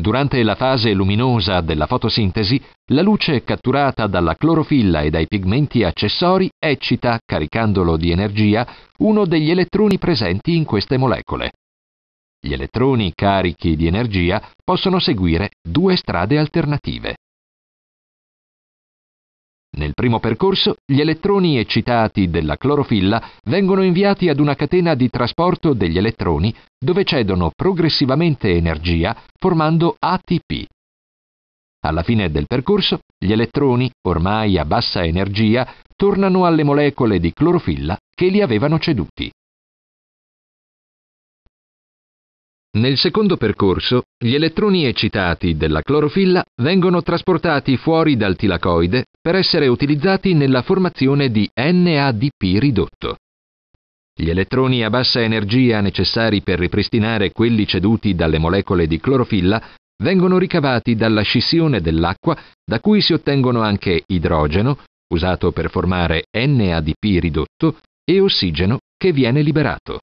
Durante la fase luminosa della fotosintesi, la luce catturata dalla clorofilla e dai pigmenti accessori eccita, caricandolo di energia, uno degli elettroni presenti in queste molecole. Gli elettroni carichi di energia possono seguire due strade alternative. Nel primo percorso, gli elettroni eccitati della clorofilla vengono inviati ad una catena di trasporto degli elettroni dove cedono progressivamente energia formando ATP. Alla fine del percorso, gli elettroni, ormai a bassa energia, tornano alle molecole di clorofilla che li avevano ceduti. Nel secondo percorso, gli elettroni eccitati della clorofilla vengono trasportati fuori dal tilacoide per essere utilizzati nella formazione di NADP ridotto. Gli elettroni a bassa energia necessari per ripristinare quelli ceduti dalle molecole di clorofilla vengono ricavati dalla scissione dell'acqua da cui si ottengono anche idrogeno, usato per formare NADP ridotto, e ossigeno che viene liberato.